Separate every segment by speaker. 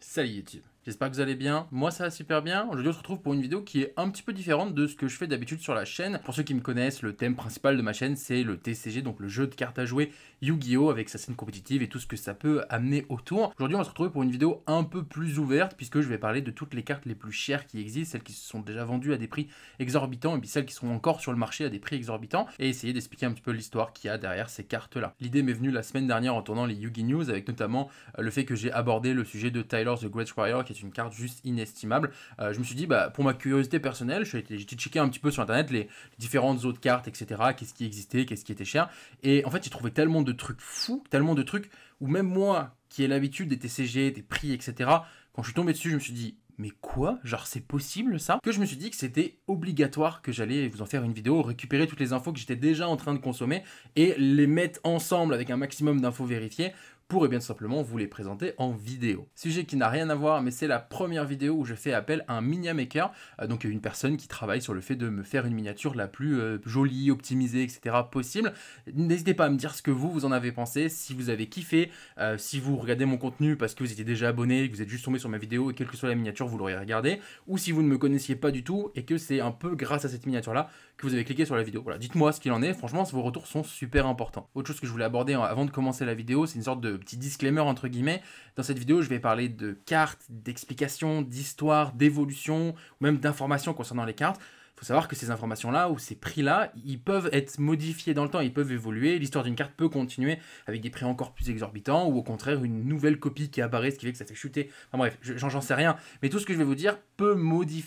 Speaker 1: Salut YouTube J'espère que vous allez bien. Moi, ça va super bien. Aujourd'hui, on se retrouve pour une vidéo qui est un petit peu différente de ce que je fais d'habitude sur la chaîne. Pour ceux qui me connaissent, le thème principal de ma chaîne, c'est le TCG, donc le jeu de cartes à jouer Yu-Gi-Oh! avec sa scène compétitive et tout ce que ça peut amener autour. Aujourd'hui, on va se retrouver pour une vidéo un peu plus ouverte puisque je vais parler de toutes les cartes les plus chères qui existent, celles qui se sont déjà vendues à des prix exorbitants et puis celles qui sont encore sur le marché à des prix exorbitants et essayer d'expliquer un petit peu l'histoire qu'il y a derrière ces cartes-là. L'idée m'est venue la semaine dernière en tournant les Yu-Gi News avec notamment euh, le fait que j'ai abordé le sujet de Tyler the Great Warrior c'est une carte juste inestimable. Euh, je me suis dit, bah, pour ma curiosité personnelle, j'ai checker un petit peu sur internet les, les différentes autres cartes, etc. Qu'est-ce qui existait, qu'est-ce qui était cher. Et en fait, j'ai trouvé tellement de trucs fous, tellement de trucs où même moi, qui ai l'habitude des TCG, des prix, etc., quand je suis tombé dessus, je me suis dit, mais quoi Genre c'est possible ça Que je me suis dit que c'était obligatoire que j'allais vous en faire une vidéo, récupérer toutes les infos que j'étais déjà en train de consommer et les mettre ensemble avec un maximum d'infos vérifiées pour et eh bien simplement vous les présenter en vidéo. Sujet qui n'a rien à voir, mais c'est la première vidéo où je fais appel à un mini maker, euh, donc une personne qui travaille sur le fait de me faire une miniature la plus euh, jolie, optimisée, etc. possible. N'hésitez pas à me dire ce que vous, vous en avez pensé, si vous avez kiffé, euh, si vous regardez mon contenu parce que vous étiez déjà abonné, que vous êtes juste tombé sur ma vidéo et quelle que soit la miniature, vous l'aurez regardé, ou si vous ne me connaissiez pas du tout et que c'est un peu grâce à cette miniature-là que vous avez cliqué sur la vidéo. Voilà, dites-moi ce qu'il en est, franchement, vos retours sont super importants. Autre chose que je voulais aborder hein, avant de commencer la vidéo, c'est une sorte de petit disclaimer entre guillemets. Dans cette vidéo, je vais parler de cartes, d'explications, d'histoires, d'évolution ou même d'informations concernant les cartes faut savoir que ces informations-là ou ces prix-là, ils peuvent être modifiés dans le temps, ils peuvent évoluer. L'histoire d'une carte peut continuer avec des prix encore plus exorbitants ou au contraire une nouvelle copie qui apparaît, ce qui fait que ça fait chuter. Enfin bref, j'en sais rien. Mais tout ce que je vais vous dire peut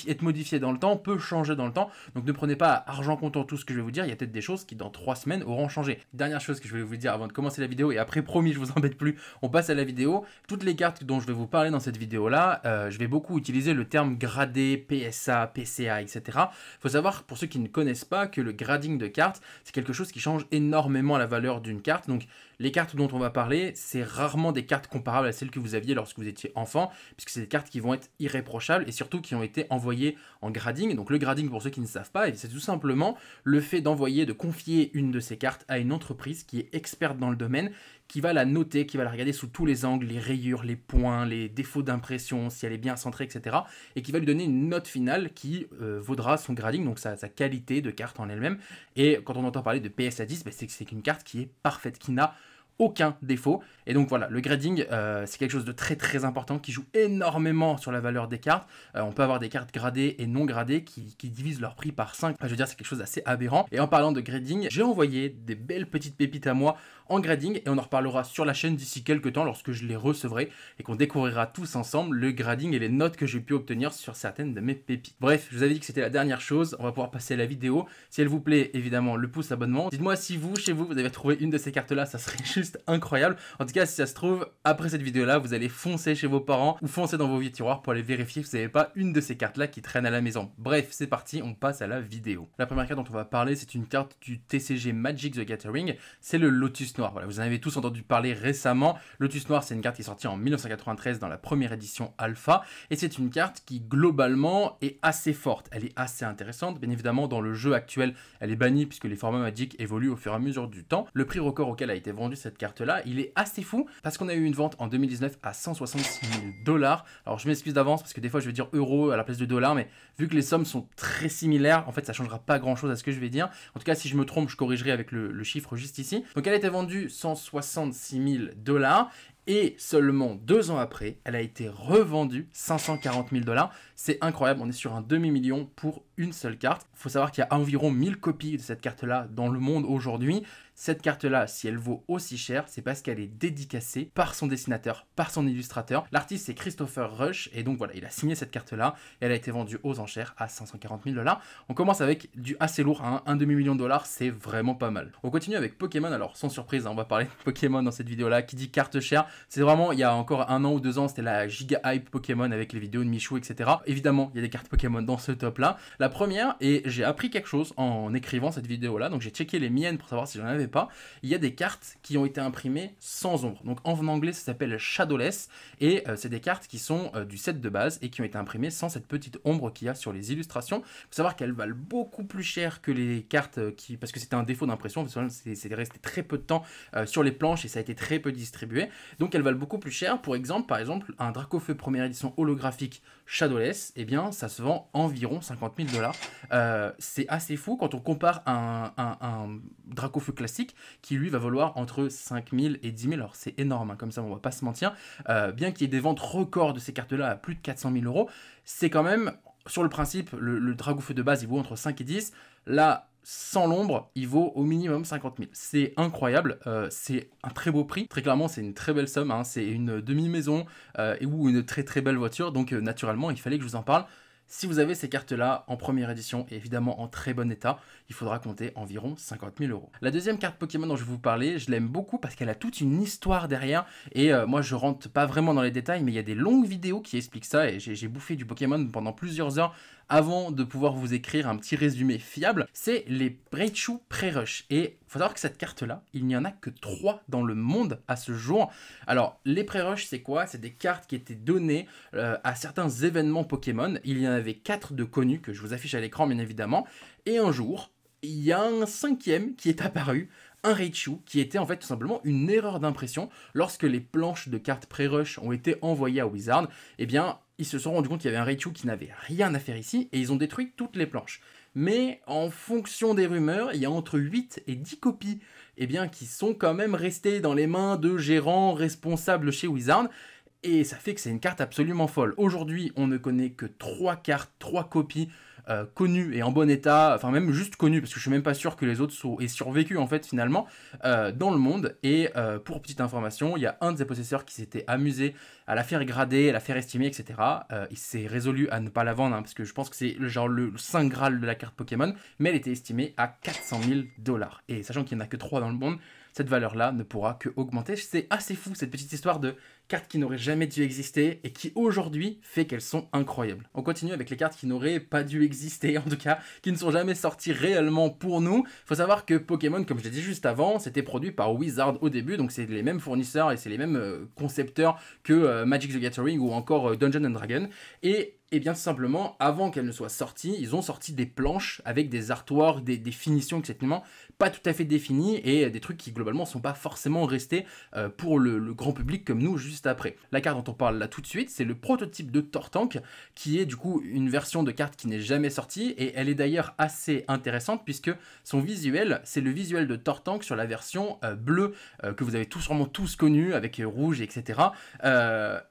Speaker 1: être modifié dans le temps, peut changer dans le temps. Donc ne prenez pas argent comptant tout ce que je vais vous dire. Il y a peut-être des choses qui dans trois semaines auront changé. Dernière chose que je vais vous dire avant de commencer la vidéo et après promis, je vous embête plus. On passe à la vidéo. Toutes les cartes dont je vais vous parler dans cette vidéo-là, euh, je vais beaucoup utiliser le terme gradé, PSA, PCA, etc faut savoir, pour ceux qui ne connaissent pas, que le grading de cartes, c'est quelque chose qui change énormément la valeur d'une carte. Donc les cartes dont on va parler, c'est rarement des cartes comparables à celles que vous aviez lorsque vous étiez enfant, puisque c'est des cartes qui vont être irréprochables et surtout qui ont été envoyées en grading. Donc le grading, pour ceux qui ne savent pas, eh, c'est tout simplement le fait d'envoyer, de confier une de ces cartes à une entreprise qui est experte dans le domaine, qui va la noter, qui va la regarder sous tous les angles, les rayures, les points, les défauts d'impression, si elle est bien centrée, etc. Et qui va lui donner une note finale qui euh, vaudra son grading, donc sa, qualité de carte en elle-même. Et quand on entend parler de PSA 10, ben, c'est que c'est une carte qui est parfaite, qui n'a aucun défaut. Et donc voilà, le grading, euh, c'est quelque chose de très très important qui joue énormément sur la valeur des cartes. Euh, on peut avoir des cartes gradées et non gradées qui, qui divisent leur prix par 5. je veux dire, c'est quelque chose d'assez aberrant. Et en parlant de grading, j'ai envoyé des belles petites pépites à moi en grading et on en reparlera sur la chaîne d'ici quelques temps lorsque je les recevrai et qu'on découvrira tous ensemble le grading et les notes que j'ai pu obtenir sur certaines de mes pépites. Bref, je vous avais dit que c'était la dernière chose, on va pouvoir passer à la vidéo. Si elle vous plaît, évidemment, le pouce abonnement. Dites-moi si vous, chez vous, vous avez trouvé une de ces cartes-là, ça serait juste incroyable. En tout cas, si ça se trouve, après cette vidéo-là, vous allez foncer chez vos parents ou foncer dans vos vieux tiroirs pour aller vérifier si vous n'avez pas une de ces cartes-là qui traîne à la maison. Bref, c'est parti, on passe à la vidéo. La première carte dont on va parler, c'est une carte du TCG Magic the Gathering, c'est le Lotus Noir. Voilà, vous en avez tous entendu parler récemment. Lotus Noir, c'est une carte qui est sortie en 1993 dans la première édition Alpha. Et c'est une carte qui, globalement, est assez forte. Elle est assez intéressante. Bien évidemment, dans le jeu actuel, elle est bannie puisque les formats magiques évoluent au fur et à mesure du temps. Le prix record auquel a été vendue cette carte-là, il est assez fou parce qu'on a eu une vente en 2019 à 166 000 dollars. Alors, je m'excuse d'avance parce que des fois, je vais dire euros à la place de dollars, mais vu que les sommes sont très similaires, en fait, ça changera pas grand-chose à ce que je vais dire. En tout cas, si je me trompe, je corrigerai avec le, le chiffre juste ici. Donc, elle a été vendue 166 000 dollars et seulement deux ans après, elle a été revendue 540 000 dollars, c'est incroyable, on est sur un demi-million pour une seule carte. Il faut savoir qu'il y a environ 1000 copies de cette carte-là dans le monde aujourd'hui. Cette carte-là, si elle vaut aussi cher, c'est parce qu'elle est dédicacée par son dessinateur, par son illustrateur. L'artiste, c'est Christopher Rush, et donc voilà, il a signé cette carte-là, elle a été vendue aux enchères à 540 000 dollars. On commence avec du assez lourd, hein, un demi-million de dollars, c'est vraiment pas mal. On continue avec Pokémon, alors sans surprise, hein, on va parler de Pokémon dans cette vidéo-là, qui dit carte chère, c'est vraiment, il y a encore un an ou deux ans, c'était la giga hype Pokémon avec les vidéos de Michou, etc. Évidemment, il y a des cartes Pokémon dans ce top-là. La première, et j'ai appris quelque chose en écrivant cette vidéo-là, donc j'ai checké les miennes pour savoir si j'en avais pas, il y a des cartes qui ont été imprimées sans ombre. Donc en anglais, ça s'appelle Shadowless, et euh, c'est des cartes qui sont euh, du set de base et qui ont été imprimées sans cette petite ombre qu'il y a sur les illustrations. Il faut savoir qu'elles valent beaucoup plus cher que les cartes euh, qui... parce que c'était un défaut d'impression, c'est resté très peu de temps sur les planches et ça a été très peu distribué. Donc elles valent beaucoup plus cher. Pour exemple, par exemple, un Dracofeu première édition holographique Shadowless, et eh bien, ça se vend environ 50 000 dollars. Euh, c'est assez fou quand on compare un, un, un classique qui, lui, va valoir entre 5 000 et 10 000. Alors, c'est énorme, hein, comme ça, on va pas se mentir. Euh, bien qu'il y ait des ventes records de ces cartes-là à plus de 400 000 euros, c'est quand même, sur le principe, le, Drago feu de base, il vaut entre 5 et 10. Là, sans l'ombre, il vaut au minimum 50 000. C'est incroyable, euh, c'est un très beau prix. Très clairement, c'est une très belle somme. Hein. C'est une demi-maison euh, ou une très très belle voiture. Donc euh, naturellement, il fallait que je vous en parle. Si vous avez ces cartes-là en première édition et évidemment en très bon état, il faudra compter environ 50 000 euros. La deuxième carte Pokémon dont je vais vous parler, je l'aime beaucoup parce qu'elle a toute une histoire derrière et euh, moi je rentre pas vraiment dans les détails mais il y a des longues vidéos qui expliquent ça et j'ai bouffé du Pokémon pendant plusieurs heures avant de pouvoir vous écrire un petit résumé fiable. C'est les Raichu Pré-Rush et il faut savoir que cette carte-là, il n'y en a que 3 dans le monde à ce jour. Alors les Pré-Rush c'est quoi C'est des cartes qui étaient données euh, à certains événements Pokémon. Il y en avait quatre de connus que je vous affiche à l'écran, bien évidemment. Et un jour, il y a un cinquième qui est apparu, un Raichu, qui était en fait tout simplement une erreur d'impression. Lorsque les planches de cartes pré-rush ont été envoyées à Wizard, eh bien, ils se sont rendus compte qu'il y avait un Raichu qui n'avait rien à faire ici, et ils ont détruit toutes les planches. Mais en fonction des rumeurs, il y a entre 8 et 10 copies eh bien, qui sont quand même restées dans les mains de gérants responsables chez Wizard, et ça fait que c'est une carte absolument folle. Aujourd'hui, on ne connaît que trois cartes, trois copies euh, connues et en bon état, enfin même juste connues, parce que je suis même pas sûr que les autres aient survécu en fait finalement, euh, dans le monde. Et euh, pour petite information, il y a un de ses possesseurs qui s'était amusé à la faire grader, à la faire estimer, etc. il s'est résolu à ne pas la vendre, hein, parce que je pense que c'est genre le saint graal de la carte Pokémon, mais elle était estimée à 400 000 dollars. Et sachant qu'il n'y en a que trois dans le monde, cette valeur-là ne pourra qu'augmenter. C'est assez fou cette petite histoire de cartes qui n'auraient jamais dû exister et qui aujourd'hui fait qu'elles sont incroyables. On continue avec les cartes qui n'auraient pas dû exister, en tout cas, qui ne sont jamais sorties réellement pour nous. Faut savoir que Pokémon, comme je l'ai dit juste avant, c'était produit par Wizard au début, donc c'est les mêmes fournisseurs et c'est les mêmes euh, concepteurs que euh, Magic the Gathering ou encore euh, Dungeon and Dragon. Et eh bien simplement, avant qu'elles ne soient sorties, ils ont sorti des planches avec des artworks, des, finitions, etc. Pas tout à fait définies et des trucs qui globalement sont pas forcément restés pour le, grand public comme nous juste après. La carte dont on parle là tout de suite, c'est le prototype de Tortank, qui est du coup une version de carte qui n'est jamais sortie, et elle est d'ailleurs assez intéressante, puisque son visuel, c'est le visuel de Tortank sur la version euh, bleue, euh, que vous avez tous, sûrement tous connu, avec euh, rouge, etc.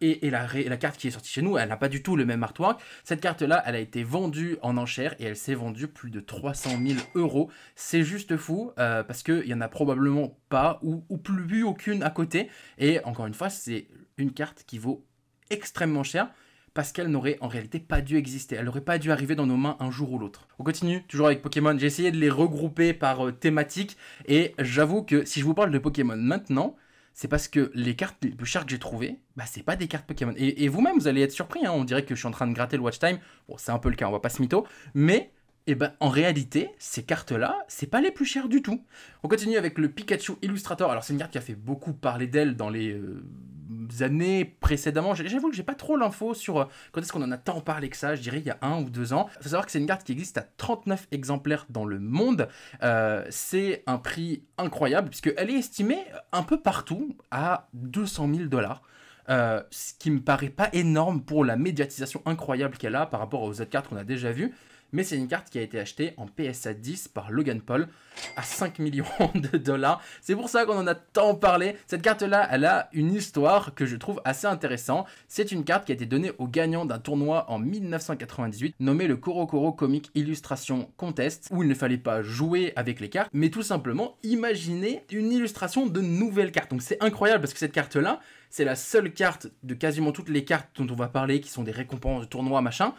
Speaker 1: et, la, carte qui est sortie chez nous, elle n'a pas du tout le même artwork. Cette carte-là, elle a été vendue en enchère, et elle s'est vendue plus de 300 000 euros. C'est juste fou, parce qu'il y en a probablement pas ou plus aucune à côté. Et encore une fois, c'est une carte qui vaut extrêmement cher parce qu'elle n'aurait en réalité pas dû exister. Elle n'aurait pas dû arriver dans nos mains un jour ou l'autre. On continue, toujours avec Pokémon. J'ai essayé de les regrouper par euh, thématique et j'avoue que si je vous parle de Pokémon maintenant, c'est parce que les cartes les plus chères que j'ai trouvées, bah c'est pas des cartes Pokémon. Et, vous-même, vous allez être surpris, hein. on dirait que je suis en train de gratter le watch time. Bon, c'est un peu le cas, on va pas se mytho. Mais et eh ben, en réalité, ces cartes-là, c'est pas les plus chères du tout. On continue avec le Pikachu Illustrator. Alors, c'est une carte qui a fait beaucoup parler d'elle dans les euh, années précédemment. J'avoue que j'ai pas trop l'info sur euh, quand est-ce qu'on en a tant parlé que ça, je dirais il y a un ou deux ans. Il faut savoir que c'est une carte qui existe à 39 exemplaires dans le monde. Euh, c'est un prix incroyable puisqu'elle est estimée euh, un peu partout à 200 000 dollars. ce qui me paraît pas énorme pour la médiatisation incroyable qu'elle a par rapport aux autres cartes qu'on a déjà vues mais c'est une carte qui a été achetée en PSA 10 par Logan Paul à 5 millions de dollars. C'est pour ça qu'on en a tant parlé. Cette carte-là, elle a une histoire que je trouve assez intéressante. C'est une carte qui a été donnée au gagnant d'un tournoi en 1998 nommé le Korokoro Comic Illustration Contest, où il ne fallait pas jouer avec les cartes, mais tout simplement imaginer une illustration de nouvelles cartes. Donc c'est incroyable parce que cette carte-là, c'est la seule carte de quasiment toutes les cartes dont on va parler, qui sont des récompenses, de tournois, machin,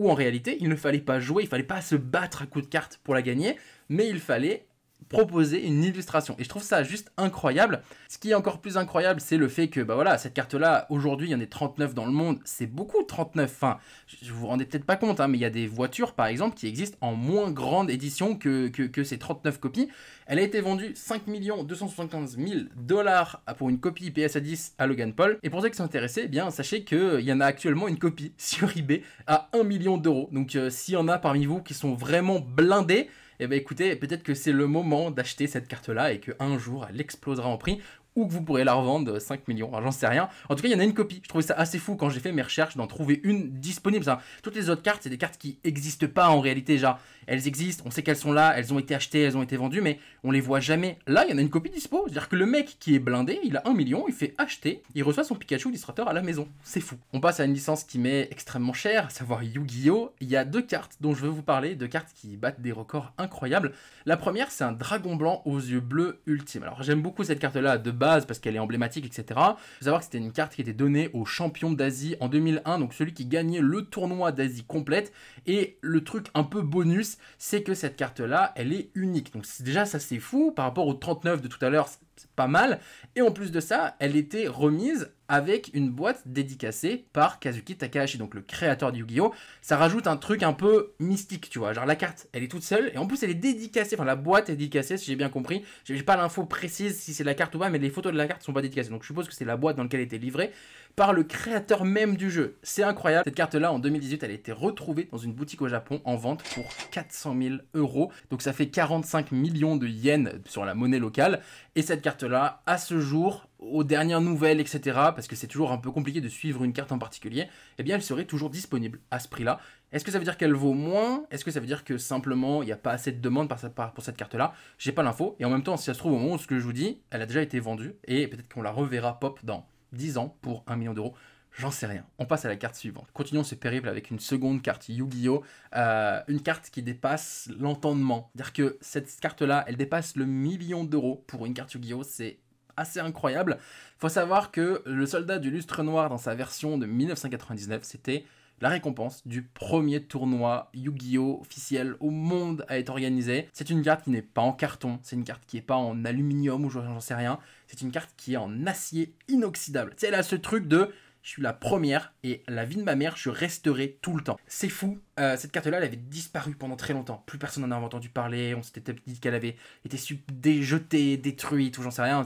Speaker 1: où en réalité, il ne fallait pas jouer, il fallait pas se battre à coups de cartes pour la gagner, mais il fallait proposer une illustration. Et je trouve ça juste incroyable. Ce qui est encore plus incroyable, c'est le fait que, bah voilà, cette carte-là, aujourd'hui, il y en a 39 dans le monde. C'est beaucoup 39. Enfin, je vous rendez peut-être pas compte, hein, mais il y a des voitures, par exemple, qui existent en moins grande édition que, que, que ces 39 copies. Elle a été vendue 5 275 000 dollars pour une copie PSA 10 à Logan Paul. Et pour ceux qui sont intéressés, eh bien, sachez qu'il euh, y en a actuellement une copie sur eBay à 1 million d'euros. Donc, euh, s'il y en a parmi vous qui sont vraiment blindés, et eh bien écoutez, peut-être que c'est le moment d'acheter cette carte-là et qu'un jour elle explosera en prix ou que vous pourrez la revendre 5 millions, j'en sais rien. En tout cas, il y en a une copie. Je trouvais ça assez fou quand j'ai fait mes recherches d'en trouver une disponible. Toutes les autres cartes, c'est des cartes qui n'existent pas en réalité. déjà elles existent, on sait qu'elles sont là, elles ont été achetées, elles ont été vendues, mais on les voit jamais. Là, il y en a une copie dispo. C'est-à-dire que le mec qui est blindé, il a un million, il fait acheter, il reçoit son Pikachu illustrateur à la maison. C'est fou. On passe à une licence qui met extrêmement cher, à savoir Yu-Gi-Oh! Il y a deux cartes dont je veux vous parler, deux cartes qui battent des records incroyables. La première, c'est un dragon blanc aux yeux bleus ultime. Alors j'aime beaucoup cette carte-là de base parce qu'elle est emblématique, etc. Il faut savoir que c'était une carte qui était donnée aux champions d'Asie en 2001, donc celui qui gagnait le tournoi d'Asie complète. Et le truc un peu bonus, c'est que cette carte-là, elle est unique. Donc déjà, ça c'est fou. Par rapport au 39 de tout à l'heure, pas mal. Et en plus de ça, elle était remise avec une boîte dédicacée par Kazuki Takahashi, donc le créateur du Yu-Gi-Oh! Ça rajoute un truc un peu mystique, tu vois. Genre la carte, elle est toute seule, et en plus elle est dédicacée, enfin la boîte est dédicacée, si j'ai bien compris. J'ai pas l'info précise si c'est la carte ou pas, mais les photos de la carte sont pas dédicacées, donc je suppose que c'est la boîte dans laquelle elle était livrée par le créateur même du jeu. C'est incroyable. Cette carte-là, en 2018, elle a été retrouvée dans une boutique au Japon en vente pour 400 000 euros. Donc ça fait 45 millions de yens sur la monnaie locale. Et cette carte là à ce jour, aux dernières nouvelles, etc., parce que c'est toujours un peu compliqué de suivre une carte en particulier, eh bien elle serait toujours disponible à ce prix-là. Est-ce que ça veut dire qu'elle vaut moins Est-ce que ça veut dire que simplement il n'y a pas assez de demande par sa part pour cette carte-là J'ai pas l'info. Et en même temps, si ça se trouve au moment où ce que je vous dis, elle a déjà été vendue et peut-être qu'on la reverra pop dans 10 ans pour un million d'euros. J'en sais rien. On passe à la carte suivante. Continuons ce périple avec une seconde carte Yu-Gi-Oh! Euh, une carte qui dépasse l'entendement. C'est-à-dire que cette carte-là, elle dépasse le million d'euros pour une carte Yu-Gi-Oh! C'est assez incroyable. Faut savoir que le soldat du lustre noir dans sa version de 1999, c'était la récompense du premier tournoi Yu-Gi-Oh officiel au monde à être organisé. C'est une carte qui n'est pas en carton, c'est une carte qui n'est pas en aluminium ou j'en sais rien. C'est une carte qui est en acier inoxydable. C'est là ce truc de je suis la première et la vie de ma mère, je resterai tout le temps. C'est fou, euh, cette carte-là, elle avait disparu pendant très longtemps. Plus personne n'en a entendu parler, on s'était dit qu'elle avait été jetée, détruite, ou j'en sais rien.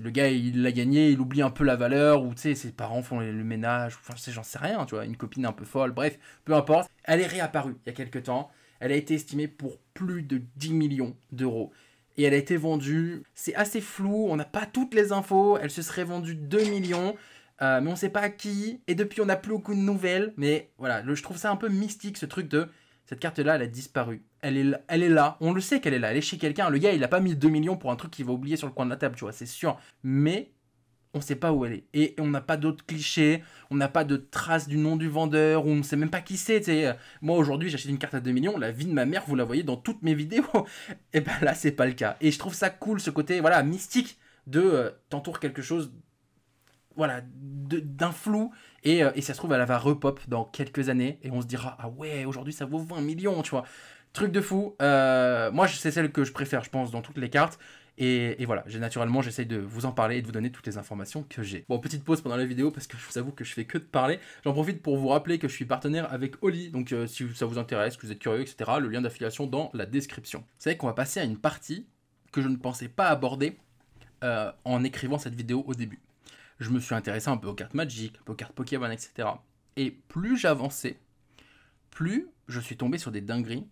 Speaker 1: le gars, il l'a gagnée, il oublie un peu la valeur, ou ses parents font le ménage, enfin, j'en sais rien, tu vois, une copine un peu folle, bref, peu importe. Elle est réapparue il y a quelques temps, elle a été estimée pour plus de 10 millions d'euros et elle a été vendue. C'est assez flou, on n'a pas toutes les infos. Elle se serait vendue 2 millions. Euh, mais on sait pas qui. Et depuis, on n'a plus aucune nouvelle. Mais voilà, je trouve ça un peu mystique ce truc de cette carte-là, elle a disparu. Elle est, là, elle est là. On le sait qu'elle est là. Elle est chez quelqu'un. Le gars, il a pas mis 2 millions pour un truc qu'il va oublier sur le coin de la table, tu vois, c'est sûr. Mais on sait pas où elle est. Et on n'a pas d'autres clichés. On n'a pas de traces du nom du vendeur. On ne sait même pas qui c'est. Moi, aujourd'hui, j'achète une carte à 2 millions. La vie de ma mère, vous la voyez dans toutes mes vidéos. et eh ben là, c'est pas le cas. Et je trouve ça cool, ce côté, voilà, mystique de euh, quelque chose voilà, d'un flou. Euh, et, ça se trouve, elle va repop dans quelques années. Et on se dira, ah ouais, aujourd'hui ça vaut 20 millions, tu vois. Truc de fou. Euh, moi, c'est celle que je préfère, je pense, dans toutes les cartes. Et, et voilà, naturellement, j'essaye de vous en parler et de vous donner toutes les informations que j'ai. Bon, petite pause pendant la vidéo parce que je vous avoue que je fais que de parler. J'en profite pour vous rappeler que je suis partenaire avec Oli. Donc, euh, si ça vous intéresse, que vous êtes curieux, etc., le lien d'affiliation dans la description. C'est savez qu'on va passer à une partie que je ne pensais pas aborder en écrivant cette vidéo au début je me suis intéressé un peu aux cartes Magic, peu aux cartes Pokémon, etc. Et plus j'avançais, plus je suis tombé sur des dingueries.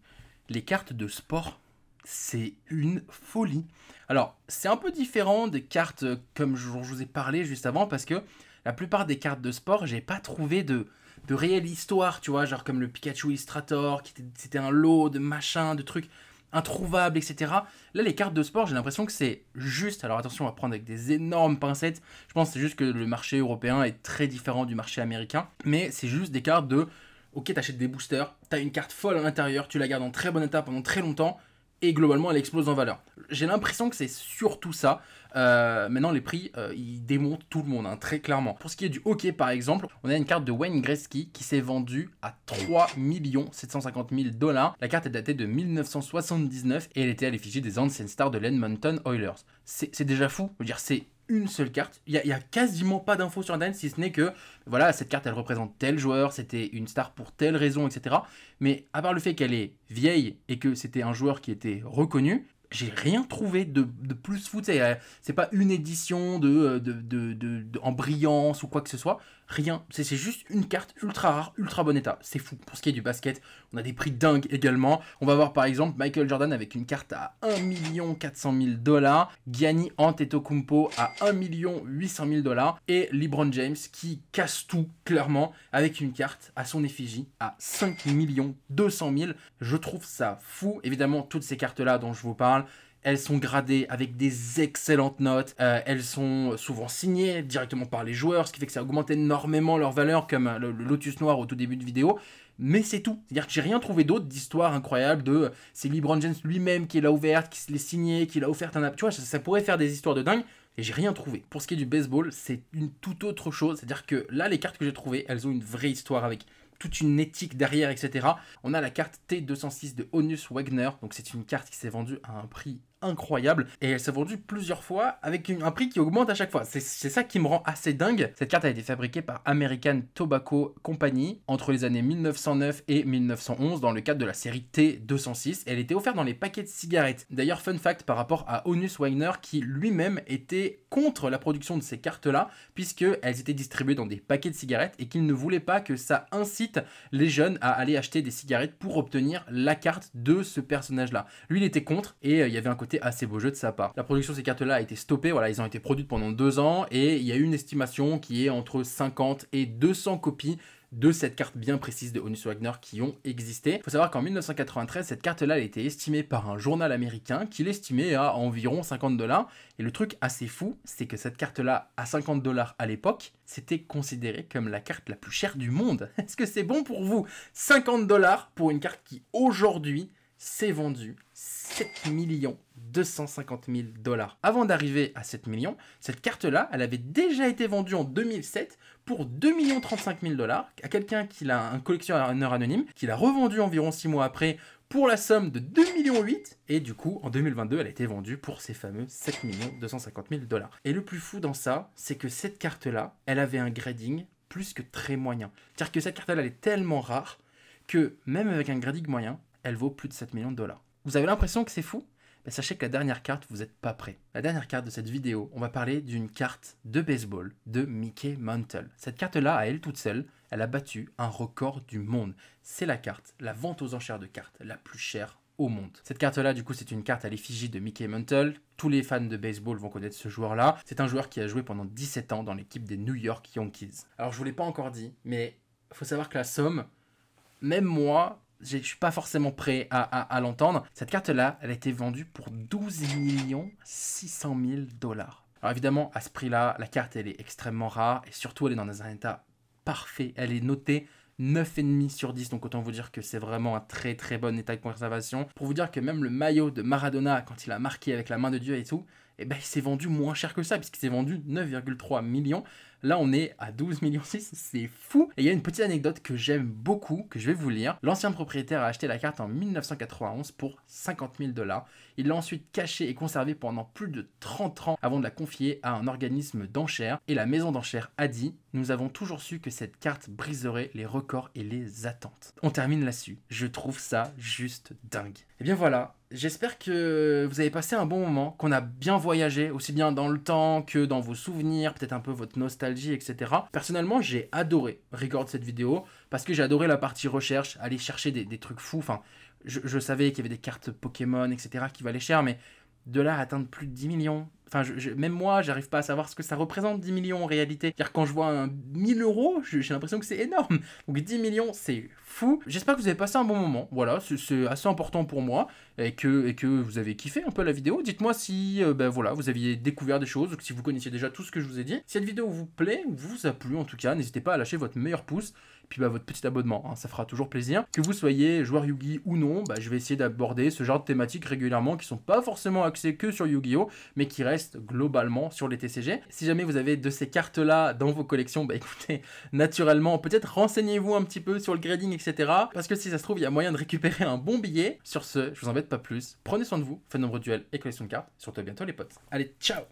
Speaker 1: Les cartes de sport, c'est une folie. Alors, c'est un peu différent des cartes euh, comme je vous ai parlé juste avant, parce que la plupart des cartes de sport, j'ai pas trouvé de, de réelle histoire, tu vois, genre comme le Pikachu Illustrator, qui était un lot de machins, de trucs introuvable, etc. Là, les cartes de sport, j'ai l'impression que c'est juste. Alors attention, on va prendre avec des énormes pincettes. Je pense c'est juste que le marché européen est très différent du marché américain. Mais c'est juste des cartes de. Ok, t'achètes des boosters, t'as une carte folle à l'intérieur, tu la gardes en très bon état pendant très longtemps, et globalement elle explose en valeur. J'ai l'impression que c'est surtout ça. Euh, maintenant les prix, euh, ils démontent tout le monde, hein, très clairement. Pour ce qui est du hockey par exemple, on a une carte de Wayne Gretzky qui s'est vendue à 3 750 000 dollars. La carte est datée de 1979 et elle était à l'effigie des Ancient Stars de l'Edmonton Oilers. C'est déjà fou, je veux dire c'est une seule carte. Il n'y a, quasiment pas d'infos sur Internet, si ce n'est que, voilà, cette carte, elle représente tel joueur, c'était une star pour telle raison, etc. Mais à part le fait qu'elle est vieille et que c'était un joueur qui était reconnu, j'ai rien trouvé de, de plus foot. C'est euh, pas une édition euh, de, de, de, en brillance ou quoi que ce soit rien. C'est juste une carte ultra rare, ultra bon état. C'est fou. Pour ce qui est du basket, on a des prix dingues également. On va voir par exemple Michael Jordan avec une carte à 1 400 000 dollars, Gianni Antetokounmpo à 1 800 000 dollars et LeBron James qui casse tout clairement avec une carte à son effigie à 5 200 000. Je trouve ça fou. Évidemment, toutes ces cartes-là dont je vous parle, elles sont gradées avec des excellentes notes, euh, elles sont souvent signées directement par les joueurs, ce qui fait que ça augmente énormément leur valeur, comme euh, le, Lotus Noir au tout début de vidéo. Mais c'est tout. C'est-à-dire que j'ai rien trouvé d'autre d'histoire incroyable de euh, c'est James lui-même qui l'a ouverte, qui l'a signée, qui l'a offerte un app. Tu vois, ça, pourrait faire des histoires de dingue et j'ai rien trouvé. Pour ce qui est du baseball, c'est une toute autre chose. C'est-à-dire que là, les cartes que j'ai trouvées, elles ont une vraie histoire avec toute une éthique derrière, etc. On a la carte T206 de Onus Wagner. Donc c'est une carte qui s'est vendue à un prix incroyable et elle s'est vendue plusieurs fois avec un prix qui augmente à chaque fois. C'est ça qui me rend assez dingue. Cette carte a été fabriquée par American Tobacco Company entre les années 1909 et 1911 dans le cadre de la série T206 elle était offerte dans les paquets de cigarettes. D'ailleurs, fun fact par rapport à Onus Weiner qui lui-même était contre la production de ces cartes-là puisqu'elles étaient distribuées dans des paquets de cigarettes et qu'il ne voulait pas que ça incite les jeunes à aller acheter des cigarettes pour obtenir la carte de ce personnage-là. Lui, il était contre et euh, il y avait un côté assez beau jeu de sa part. La production de ces cartes-là a été stoppée, voilà, ils ont été produites pendant deux ans et il y a eu une estimation qui est entre 50 et 200 copies de cette carte bien précise de Honus Wagner qui ont existé. Il faut savoir qu'en 1993, cette carte-là, a été estimée par un journal américain qui l'estimait à environ 50 dollars. Et le truc assez fou, c'est que cette carte-là, à 50 dollars à l'époque, c'était considéré comme la carte la plus chère du monde. Est-ce que c'est bon pour vous 50 dollars pour une carte qui aujourd'hui s'est vendue 7 millions 250 000 dollars. Avant d'arriver à 7 millions, cette carte-là, elle avait déjà été vendue en 2007 pour 2 millions 35 000 dollars à quelqu'un qui l'a un collectionneur anonyme, qui l'a revendu environ 6 mois après pour la somme de 2 millions 8 et du coup en 2022 elle a été vendue pour ces fameux 7 millions 250 000 dollars. Et le plus fou dans ça, c'est que cette carte là, elle avait un grading plus que très moyen. C'est-à-dire que cette carte là, elle est tellement rare que même avec un grading moyen, elle vaut plus de 7 millions de dollars. Vous avez l'impression que c'est fou sachez que la dernière carte, vous n'êtes pas prêt. La dernière carte de cette vidéo, on va parler d'une carte de baseball de Mickey Mantle. Cette carte-là, à elle toute seule, elle a battu un record du monde. C'est la carte, la vente aux enchères de cartes, la plus chère au monde. Cette carte-là, du coup, c'est une carte à l'effigie de Mickey Mantle. Tous les fans de baseball vont connaître ce joueur-là. C'est un joueur qui a joué pendant 17 ans dans l'équipe des New York Yankees. Alors, je vous l'ai pas encore dit, mais faut savoir que la somme, même moi, je ne suis pas forcément prêt à, l'entendre. Cette carte-là, elle a été vendue pour 12 600 000 dollars. Alors évidemment, à ce prix-là, la carte, elle est extrêmement rare et surtout, elle est dans un état parfait. Elle est notée 9,5 sur 10, donc autant vous dire que c'est vraiment un très très bon état de conservation. Pour vous dire que même le maillot de Maradona, quand il a marqué avec la main de Dieu et tout, eh ben, il s'est vendu moins cher que ça, puisqu'il s'est vendu 9,3 millions. Là, on est à 12 millions 6, c'est fou. Et il y a une petite anecdote que j'aime beaucoup, que je vais vous lire. L'ancien propriétaire a acheté la carte en 1991 pour 50 000 dollars. Il l'a ensuite cachée et conservée pendant plus de 30 ans avant de la confier à un organisme d'enchères. Et la maison d'enchères a dit Nous avons toujours su que cette carte briserait les records et les attentes. On termine là-dessus. Je trouve ça juste dingue. Et eh bien voilà, J'espère que vous avez passé un bon moment, qu'on a bien voyagé, aussi bien dans le temps que dans vos souvenirs, peut-être un peu votre nostalgie, etc. Personnellement, j'ai adoré record cette vidéo parce que j'ai adoré la partie recherche, aller chercher des, trucs fous. Enfin, je, je savais qu'il y avait des cartes Pokémon, etc., qui valaient cher, mais de à atteindre plus de 10 millions. Enfin, je, même moi, j'arrive pas à savoir ce que ça représente 10 millions en réalité. Car quand je vois un 1000 euros, j'ai l'impression que c'est énorme. Donc 10 millions, c'est fou. J'espère que vous avez passé un bon moment. Voilà, c'est assez important pour moi et que, et que vous avez kiffé un peu la vidéo. Dites-moi si euh, ben voilà, vous aviez découvert des choses, ou si vous connaissiez déjà tout ce que je vous ai dit. Si cette vidéo vous plaît, vous a plu en tout cas, n'hésitez pas à lâcher votre meilleur pouce puis bah, votre petit abonnement. Hein, ça fera toujours plaisir. Que vous soyez joueur Yugi ou non, bah, je vais essayer d'aborder ce genre de thématiques régulièrement qui sont pas forcément axées que sur Yu-Gi-Oh, mais qui restent globalement sur les TCG. Si jamais vous avez de ces cartes-là dans vos collections, bah écoutez, naturellement, peut-être renseignez-vous un petit peu sur le grading, etc. Parce que si ça se trouve, il y a moyen de récupérer un bon billet. Sur ce, je vous embête pas plus. Prenez soin de vous, faites nombreux duels et collection de cartes. Surtout à bientôt les potes. Allez, ciao